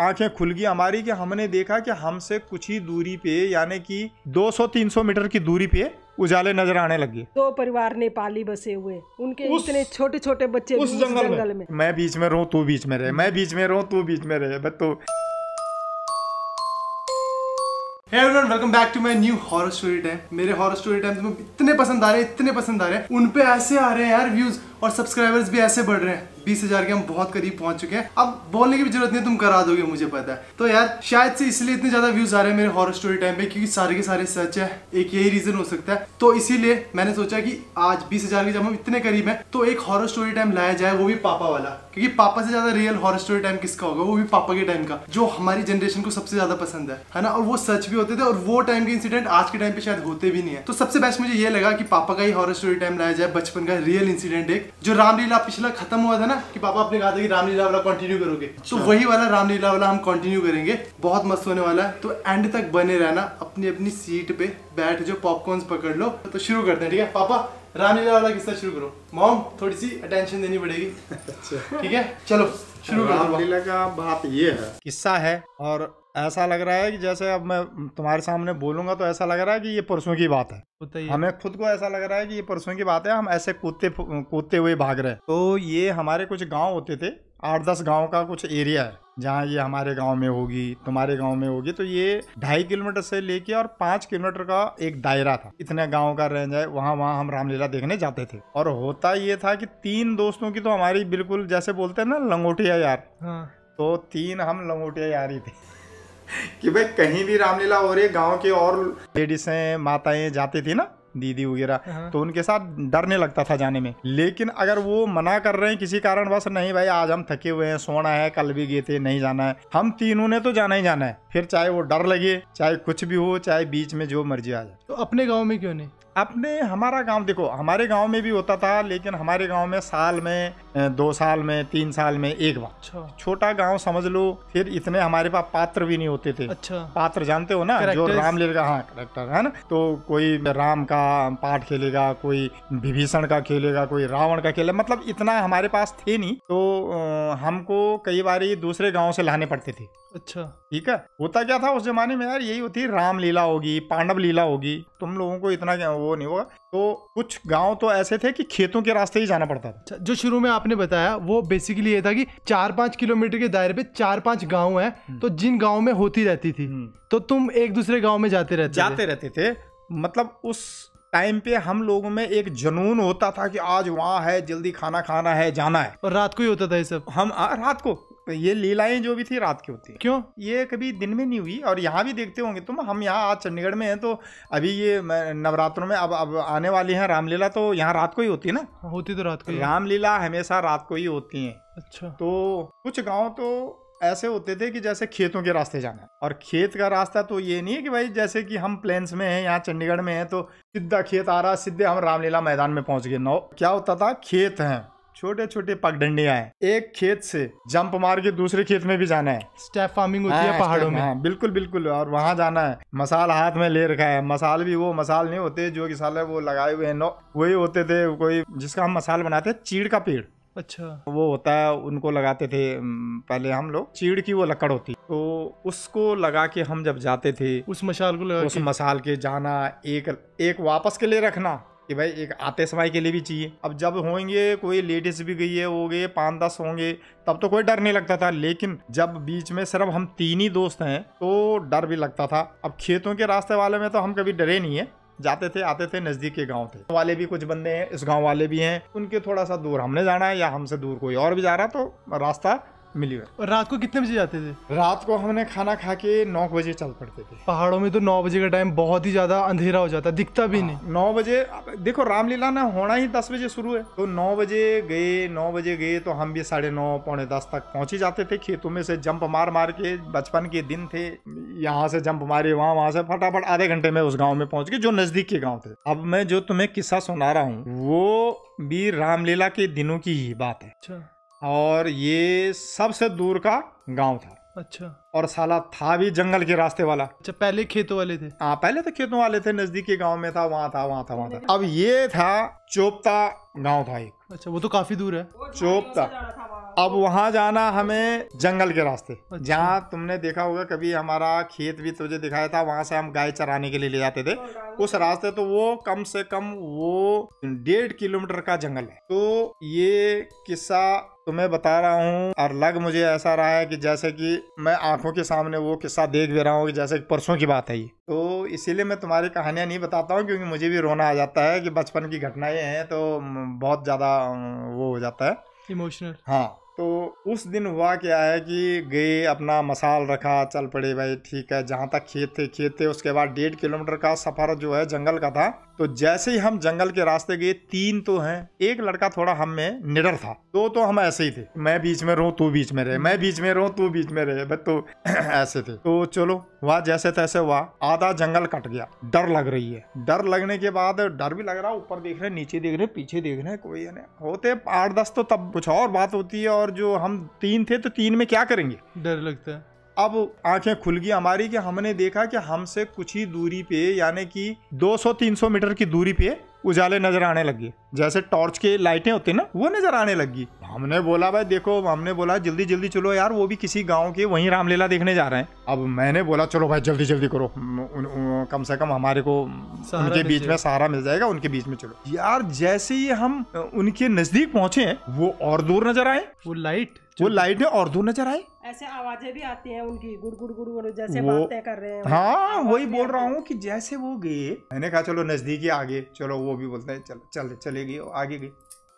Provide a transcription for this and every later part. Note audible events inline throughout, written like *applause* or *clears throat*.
आंखें खुल गई हमारी कि हमने देखा कि हमसे कुछ ही दूरी पे यानी कि 200-300 मीटर की दूरी पे उजाले नजर आने लगे दो परिवार नेपाली बसे हुए उनके उस, इतने छोटे छोटे बच्चे उस जंगल, जंगल में।, में मैं बीच में रहूं तू बीच में रहे मैं बीच में रहूं तू बीच में रहे बस तो everyone welcome back to my new horror story time मेरे हॉरर स्टोरी टाइम तुम्हें इतने पसंद आ रहे हैं इतने पसंद आ रहे हैं उन पे ऐसे आ रहे हैं यार व्यूज और सब्सक्राइबर्स भी ऐसे बढ़ रहे हैं बीस हजार के हम बहुत करीब पहुंच चुके हैं अब बोलने की भी जरूरत नहीं तुम करा दोगे मुझे पता है तो यार शायद से इसलिए इतने ज्यादा व्यूज आ रहे हैं मेरे हॉरर स्टोरी टाइम पे क्योंकि सारे के सारे सच है एक यही रीजन हो सकता है तो इसीलिए मैंने सोचा कि आज बीस हजार के जब हम इतने करीब है तो एक हॉर स्टोरी टाइम लाया जाए वो भी पापा वाला क्योंकि पापा से ज्यादा रियल हॉर स्टोरी टाइम किसका होगा वो भी पापा के टाइम का जो हमारी जनरेशन को सबसे ज्यादा पसंद है है ना और वो सच भी होते थे और वो टाइम के इंसिडेंट आज के टाइम पे शायद होते भी नहीं है तो सबसे बेस्ट मुझे ये लगा कि पापा का ही हॉर स्टोरी टाइम लाया जाए बचपन का रियल इंसिडेंट एक जो रामलीला पिछला खत्म हुआ था ना कि पापा आपने कहा था कि रामलीला वाला कंटिन्यू करोगे तो अच्छा। वही वाला रामलीला वाला हम कंटिन्यू करेंगे बहुत मस्त होने वाला है तो एंड तक बने रहना अपनी अपनी सीट पे बैठ जो पॉपकॉर्न पकड़ लो तो शुरू करते हैं ठीक है पापा रानीला वाला किस्सा शुरू करो मॉम थोड़ी सी अटेंशन देनी पड़ेगी अच्छा। ठीक है चलो शुरू करो रामलीला का बात ये है किस्सा है और ऐसा लग रहा है कि जैसे अब मैं तुम्हारे सामने बोलूंगा तो ऐसा लग रहा है कि ये परसों की बात है हमें खुद को ऐसा लग रहा है कि ये परसों की बात है हम ऐसे कूदते कूदते हुए भाग रहे हैं तो ये हमारे कुछ गांव होते थे आठ दस गांव का कुछ एरिया है जहाँ ये हमारे गांव में होगी तुम्हारे गांव में होगी तो ये ढाई किलोमीटर से लेके और पाँच किलोमीटर का एक दायरा था इतने गांव का रेंज है वहाँ वहाँ हम रामलीला देखने जाते थे और होता ये था कि तीन दोस्तों की तो हमारी बिल्कुल जैसे बोलते हैं ना लंगोटिया यार हाँ। तो तीन हम लंगोटिया यार ही थे *laughs* कि भाई कहीं भी रामलीला हो रही है गाँव के और हैं माताएं जाती थी ना दीदी वगैरह हाँ। तो उनके साथ डरने लगता था जाने में लेकिन अगर वो मना कर रहे हैं किसी कारण बस नहीं भाई आज हम थके हुए हैं सोना है कल भी गए थे नहीं जाना है हम तीनों ने तो जाना ही जाना है फिर चाहे वो डर लगे चाहे कुछ भी हो चाहे बीच में जो मर्जी आ जाए तो अपने गाँव में क्यों नहीं अपने हमारा गांव देखो हमारे गांव में भी होता था लेकिन हमारे गांव में साल में दो साल में तीन साल में एक बार अच्छा। छोटा गांव समझ लो फिर इतने हमारे पास पात्र भी नहीं होते थे अच्छा पात्र जानते हो ना जो राम ले हाँ करेक्टर है ना तो कोई राम का पाठ खेलेगा कोई विभीषण का खेलेगा कोई रावण का खेलेगा मतलब इतना हमारे पास थे नहीं तो हमको कई बार दूसरे गाँव से लाने पड़ते थे अच्छा ठीक है होता क्या था उस जमाने में यार यही होती राम लीला होगी पांडव लीला होगी तुम लोगों को इतना क्या वो नहीं होगा तो कुछ गांव तो ऐसे थे कि खेतों के रास्ते ही जाना पड़ता था जो शुरू में आपने बताया वो बेसिकली ये था कि चार पाँच किलोमीटर के दायरे पे चार पाँच गांव हैं हम्म। तो जिन गांव में होती रहती थी हम्म। तो तुम एक दूसरे गांव में जाते रहते जाते रहते थे मतलब उस टाइम पे हम लोगों में एक जुनून होता था कि आज वहाँ है जल्दी खाना खाना है जाना है और रात को ही होता था ये सब हम आ, रात को ये लीलाएं जो भी थी रात की होती है क्यों ये कभी दिन में नहीं हुई और यहाँ भी देखते होंगे तुम हम यहाँ आज चंडीगढ़ में हैं तो अभी ये नवरात्रों में अब अब आने वाली है रामलीला तो यहाँ रात को ही होती है ना होती तो रात को रामलीला हमेशा रात को ही होती है अच्छा तो कुछ गाँव तो ऐसे होते थे कि जैसे खेतों के रास्ते जाना है और खेत का रास्ता तो ये नहीं है कि भाई जैसे कि हम प्लेन्स में हैं यहाँ चंडीगढ़ में हैं तो सीधा खेत आ रहा सीधे हम रामलीला मैदान में पहुंच गए नौ क्या होता था खेत हैं छोटे छोटे पगडंडिया आए एक खेत से जंप मार के दूसरे खेत में भी जाना है स्टेप फार्मिंग होती है हाँ, पहाड़ों में हाँ, बिल्कुल बिल्कुल और वहाँ जाना है मसाल हाथ में ले रखा है मसाल भी वो मसाल नहीं होते जो कि साले वो लगाए हुए हैं नो वही होते थे कोई जिसका हम मसाल बनाते हैं चीड़ का पेड़ अच्छा वो होता है उनको लगाते थे पहले हम लोग चीड़ की वो लकड़ होती तो उसको लगा के हम जब जाते थे उस मसाल को लगा उस मसाल के जाना एक एक वापस के लिए रखना कि भाई एक आते समय के लिए भी चाहिए अब जब होंगे कोई लेडीज भी गई है हो गए पाँच दस होंगे तब तो कोई डर नहीं लगता था लेकिन जब बीच में सिर्फ हम तीन ही दोस्त हैं तो डर भी लगता था अब खेतों के रास्ते वाले में तो हम कभी डरे नहीं है जाते थे आते थे नजदीक के गांव थे वाले भी कुछ बंदे हैं इस गांव वाले भी हैं उनके थोड़ा सा दूर हमने जाना है या हमसे दूर कोई और भी जा रहा तो रास्ता मिली हुई और रात को कितने बजे जाते थे रात को हमने खाना खा के नौ बजे चल पड़ते थे पहाड़ों में तो नौ बजे का टाइम बहुत ही ज्यादा अंधेरा हो जाता दिखता भी हाँ, नहीं नौ बजे देखो रामलीला ना होना ही दस बजे शुरू है तो नौ बजे गए नौ बजे गए तो हम भी साढ़े नौ पौने दस तक पहुंच ही जाते थे खेतों में से जंप मार मार के बचपन के दिन थे यहाँ से जंप मारे वहाँ वहाँ से फटाफट आधे घंटे में उस गाँव में पहुंच गए जो नजदीक के गाँव थे अब मैं जो तुम्हें किस्सा सुना रहा हूँ वो भी रामलीला के दिनों की ही बात है अच्छा। और ये सबसे दूर का गांव था अच्छा और साला था भी जंगल के रास्ते वाला अच्छा पहले खेतों वाले थे हाँ पहले तो खेतों वाले थे नजदीक के गांव में था वहां था वहां था वहां था अब ये था चोपता गांव था एक अच्छा वो तो काफी दूर है चोप था अब वहाँ जाना हमें जंगल के रास्ते अच्छा। जहाँ तुमने देखा होगा कभी हमारा खेत भी तुझे दिखाया था वहाँ से हम गाय चराने के लिए ले जाते थे उस रास्ते तो वो कम से कम वो डेढ़ किलोमीटर का जंगल है तो ये किस्सा तुम्हें बता रहा हूँ और लग मुझे ऐसा रहा है कि जैसे कि मैं आंखों के सामने वो किस्सा देख भी रहा हूँ कि जैसे परसों की बात है ये तो इसीलिए मैं तुम्हारी कहानियाँ नहीं बताता हूँ क्योंकि मुझे भी रोना आ जाता है कि बचपन की घटनाएं हैं तो बहुत ज़्यादा वो हो जाता है इमोशनल हाँ तो उस दिन हुआ क्या है कि गए अपना मसाल रखा चल पड़े भाई ठीक है जहाँ तक खेत थे खेत थे उसके बाद डेढ़ किलोमीटर का सफ़र जो है जंगल का था तो जैसे ही हम जंगल के रास्ते गए तीन तो हैं एक लड़का थोड़ा हम में निडर था दो तो हम ऐसे ही थे मैं बीच में रहूं तू बीच में रहे मैं बीच में रहूं तू बीच में रहे तो *clears throat* ऐसे थे तो चलो वहा जैसे तैसे वहा आधा जंगल कट गया डर लग रही है डर लगने के बाद डर भी लग रहा ऊपर देख रहे नीचे देख रहे पीछे देख रहे कोई है होते आठ दस तो तब कुछ और बात होती है और जो हम तीन थे तो तीन में क्या करेंगे डर लगता है अब आंखें खुल गई हमारी कि हमने देखा कि हमसे कुछ ही दूरी पे यानी कि 200-300 मीटर की दूरी पे उजाले नजर आने लगे जैसे टॉर्च के लाइटें होती ना वो नज़र आने लगी हमने बोला भाई देखो हमने बोला जल्दी जल्दी चलो यार वो भी किसी गांव के वहीं रामलीला देखने जा रहे हैं अब मैंने बोला चलो भाई जल्दी जल्दी करो उन, उन, कम से कम हमारे को उनके बीच में सहारा मिल जाएगा उनके बीच में चलो यार जैसे ही हम उनके नजदीक पहुंचे वो और दूर नजर आए वो लाइट वो लाइटें और दूर नजर आए ऐसे आवाजें भी आती हैं उनकी गुड़ गुड़ गुड़ गुड़ जैसे वो, बातें कर रहे हैं हाँ वही बोल रहा हूँ कि जैसे वो गए मैंने कहा चलो नजदीकी आगे चलो वो भी बोलते हैं चल चल चले चलेगी और आगे गई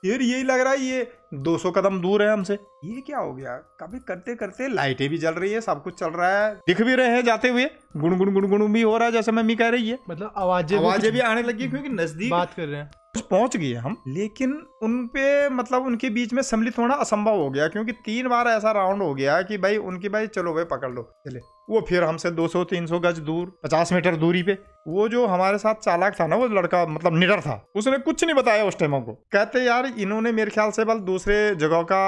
फिर यही लग रहा है ये 200 कदम दूर है हमसे ये क्या हो गया कभी करते करते लाइटें भी जल रही है सब कुछ चल रहा है दिख भी रहे हैं जाते हुए गुण गुण गुण गुण भी हो रहा है जैसे मम्मी कह रही है मतलब आवाजें आवाजें भी आने लगी क्योंकि नजदीक बात कर रहे हैं पहुंच गए हम लेकिन उनपे मतलब उनके बीच में सम्मिलित होना असंभव हो गया क्योंकि तीन बार ऐसा राउंड हो गया कि भाई उनकी भाई चलो भाई पकड़ लो चले वो फिर हमसे 200-300 गज दूर 50 मीटर दूरी पे वो जो हमारे साथ चालाक था ना वो लड़का मतलब निडर था उसने कुछ नहीं बताया उस टाइम हमको कहते यार इन्होंने मेरे ख्याल से बल दूसरे जगह का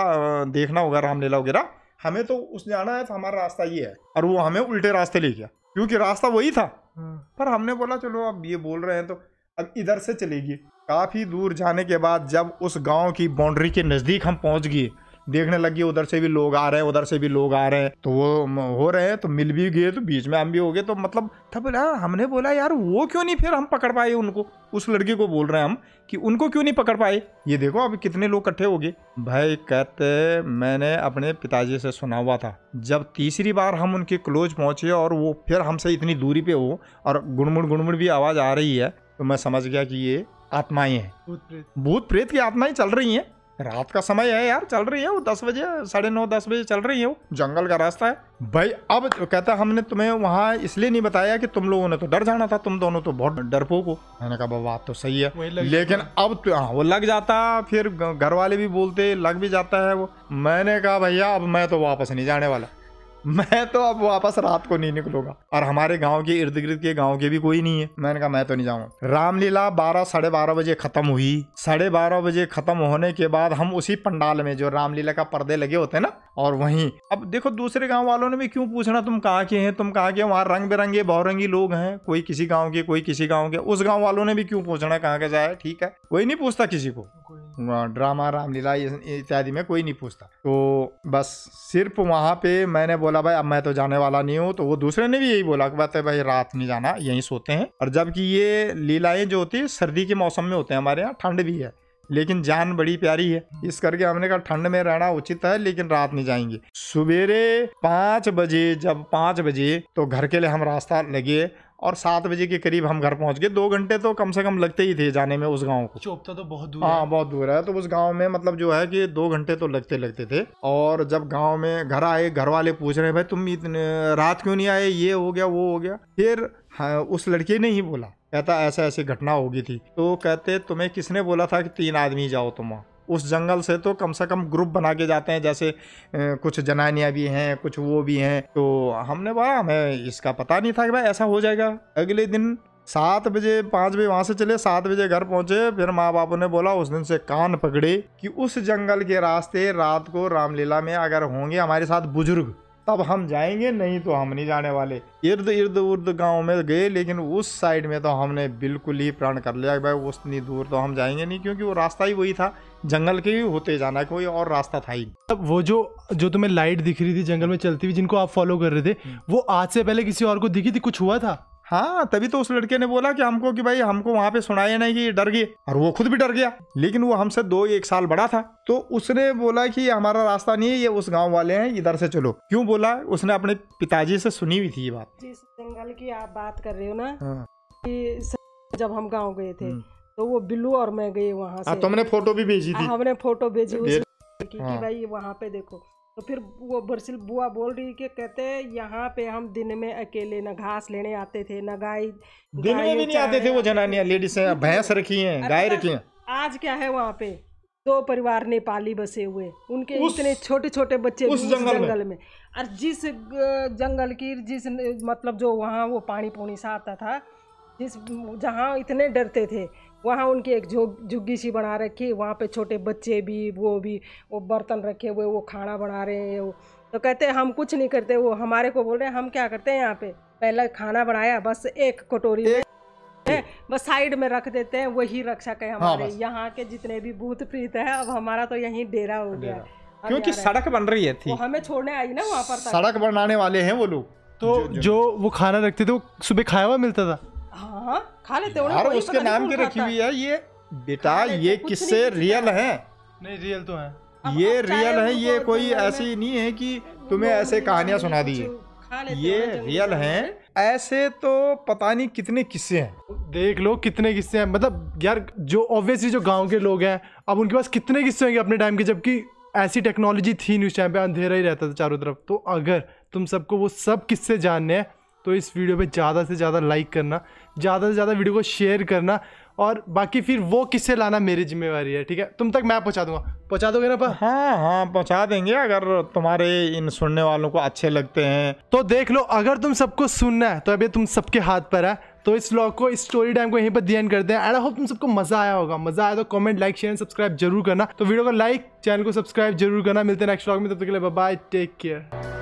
देखना होगा रामलीला वगैरह हमें तो उस जाना है तो हमारा रास्ता ये है और वो हमें उल्टे रास्ते ले गया क्योंकि रास्ता वही था हाँ। पर हमने बोला चलो अब ये बोल रहे हैं तो अब इधर से चलेगी काफ़ी दूर जाने के बाद जब उस गांव की बाउंड्री के नज़दीक हम पहुंच गए देखने लगी उधर से भी लोग आ रहे हैं उधर से भी लोग आ रहे हैं तो वो हो रहे हैं तो मिल भी गए तो बीच में हम भी हो गए तो मतलब तब ना हाँ, हमने बोला यार वो क्यों नहीं फिर हम पकड़ पाए उनको उस लड़की को बोल रहे हैं हम कि उनको क्यों नहीं पकड़ पाए ये देखो अब कितने लोग इकट्ठे हो गए भाई कहते मैंने अपने पिताजी से सुना हुआ था जब तीसरी बार हम उनके क्लोज पहुँचे और वो फिर हमसे इतनी दूरी पर हो और गुड़मुड़ गुड़मुड़ भी आवाज़ आ रही है तो मैं समझ गया कि ये आत्माएं हैं भूत प्रेत की आत्माएं चल रही हैं रात का समय है यार चल रही है वो दस बजे साढ़े नौ दस बजे चल रही है वो जंगल का रास्ता है भाई अब कहता हमने तुम्हें वहाँ इसलिए नहीं बताया कि तुम लोगों ने तो डर जाना था तुम दोनों तो बहुत डरपोक हो मैंने कहा बात तो सही है लेकिन अब तो हाँ वो लग जाता फिर घर वाले भी बोलते लग भी जाता है वो मैंने कहा भैया अब मैं तो वापस नहीं जाने वाला मैं तो अब वापस रात को नहीं निकलूंगा और हमारे गांव के इर्द गिर्द के गांव के भी कोई नहीं है मैंने कहा मैं तो नहीं जाऊंगा रामलीला बारह साढ़े बारह बजे खत्म हुई साढ़े बारह बजे खत्म होने के बाद हम उसी पंडाल में जो रामलीला का पर्दे लगे होते हैं ना और वहीं अब देखो दूसरे गाँव वालों ने भी क्यों पूछना तुम कहाँ के हैं तुम कहाँ के वहाँ रंग बिरंगे बहुरंगी लोग हैं कोई किसी गाँव के कोई किसी गाँव के उस गाँव वालों ने भी क्यों पूछना कहाँ के जाए ठीक है कोई नहीं पूछता किसी को हाँ, ड्रामा रामलीला इत्यादि में कोई नहीं पूछता तो बस सिर्फ वहाँ पे मैंने बोला भाई अब मैं तो जाने वाला नहीं हूँ तो वो दूसरे ने भी यही बोला कि बात भाई रात नहीं जाना यहीं सोते हैं और जबकि ये लीलाएं जो होती है सर्दी के मौसम में होते हैं हमारे यहाँ ठंड भी है लेकिन जान बड़ी प्यारी है इस करके हमने कहा ठंड में रहना उचित है लेकिन रात में जाएंगे सवेरे पाँच बजे जब पाँच बजे तो घर के लिए हम रास्ता लगे और सात बजे के करीब हम घर पहुंच गए दो घंटे तो कम से कम लगते ही थे जाने में उस गांव को चोपता तो बहुत दूर हाँ बहुत दूर है तो उस गांव में मतलब जो है कि दो घंटे तो लगते लगते थे और जब गांव में घर आए घर वाले पूछ रहे भाई तुम इतने रात क्यों नहीं आए ये हो गया वो हो गया फिर हाँ, उस लड़के ने ही बोला कहता ऐसा ऐसी घटना होगी थी तो कहते तुम्हें किसने बोला था कि तीन आदमी जाओ तुम उस जंगल से तो कम से कम ग्रुप बना के जाते हैं जैसे कुछ जनानियाँ भी हैं कुछ वो भी हैं तो हमने बोला हमें इसका पता नहीं था कि भाई ऐसा हो जाएगा अगले दिन सात बजे पाँच बजे वहाँ से चले सात बजे घर पहुँचे फिर माँ बाप ने बोला उस दिन से कान पकड़े कि उस जंगल के रास्ते रात को रामलीला में अगर होंगे हमारे साथ बुजुर्ग तब हम जाएंगे नहीं तो हम नहीं जाने वाले इर्द इर्द उर्द गांव में गए लेकिन उस साइड में तो हमने बिल्कुल ही प्रण कर लिया भाई उतनी दूर तो हम जाएंगे नहीं क्योंकि वो रास्ता ही वही था जंगल के ही होते जाना कोई और रास्ता था ही तब वो जो जो तुम्हें लाइट दिख रही थी जंगल में चलती हुई जिनको आप फॉलो कर रहे थे हम्म। वो आज से पहले किसी और को दिखी थी कुछ हुआ था हाँ तभी तो उस लड़के ने बोला कि हमको कि भाई हमको वहां पे सुनाया नहीं कि डर गए और वो खुद भी डर गया लेकिन वो हमसे दो एक साल बड़ा था तो उसने बोला कि हमारा रास्ता नहीं है ये उस गांव वाले हैं इधर से चलो क्यों बोला उसने अपने पिताजी से सुनी हुई थी ये बात जिस जंगल की आप बात कर रहे हो ना हाँ। कि जब हम गाँव गए थे हम्म। तो वो बिल्लू और मैं गए वहाँ तुमने तो फोटो भी भेजी थी हमने फोटो भेजी की हाँ। भाई वहाँ पे देखो तो फिर वो बरसिल बुआ बोल रही कि कहते यहाँ पे हम दिन में अकेले न घास लेने आते थे न गाय दिन में भी नहीं आते थे वो जनानियाँ लेडीज हैं भैंस रखी हैं गाय रखी हैं आज क्या है वहाँ पे दो परिवार नेपाली बसे हुए उनके उस, इतने छोटे छोटे बच्चे उस जंगल, जंगल में।, में और जिस जंगल की जिस मतलब जो वहाँ वो पानी पुणी सा आता था जिस जहाँ इतने डरते थे वहाँ उनकी एक झोग झुग्गी सी बना रखी वहाँ पे छोटे बच्चे भी वो भी वो बर्तन रखे हुए वो खाना बना रहे हैं वो तो कहते हैं हम कुछ नहीं करते वो हमारे को बोल रहे हैं हम क्या करते हैं यहाँ पे पहले खाना बनाया बस एक कटोरी में बस साइड में रख देते हैं वही रक्षा है हाँ, हमारे हाँ यहाँ के जितने भी भूत प्रीत है अब हमारा तो यही डेरा हो गया क्योंकि सड़क बन रही है थी हमें छोड़ने आई ना वहाँ पर सड़क बनाने वाले हैं वो लोग तो जो, जो, जो वो खाना रखते थे वो सुबह खाया हुआ मिलता था हाँ खा लेते यार उसके नाम की रखी हुई है ये बेटा ये किससे रियल है नहीं रियल तो है ये रियल है ये कोई ऐसी नहीं है कि तुम्हें ऐसे कहानियां सुना दी ये रियल हैं ऐसे तो पता नहीं कितने किस्से हैं देख लो कितने किस्से हैं मतलब यार जो ऑब्वियसली जो गांव के लोग हैं अब उनके पास कितने किस्से होंगे अपने टाइम के जबकि ऐसी टेक्नोलॉजी थी नहीं उस टाइम पे अंधेरा ही रहता था चारों तरफ तो अगर तुम सबको वो सब किस्से जानने हैं तो इस वीडियो पे ज़्यादा से ज़्यादा लाइक करना ज़्यादा से ज़्यादा वीडियो को शेयर करना और बाकी फिर वो किससे लाना मेरी जिम्मेवारी है ठीक है तुम तक मैं पहुँचा दूंगा पहुँचा दोगे ना पर हाँ हाँ पहुँचा देंगे अगर तुम्हारे इन सुनने वालों को अच्छे लगते हैं तो देख लो अगर तुम सबको सुनना है तो अभी तुम सबके हाथ पर है तो इस व्लॉग को इस स्टोरी टाइम को यहीं पर दी एंड करते हैं एंड आई होप तुम सबको मजा आया होगा मजा आया तो कमेंट लाइक शेयर सब्सक्राइब जरूर करना तो वीडियो को लाइक चैनल को सब्सक्राइब जरूर करना मिलते हैं नेक्स्ट व्लॉग में तब तक के लिए बाय टेक केयर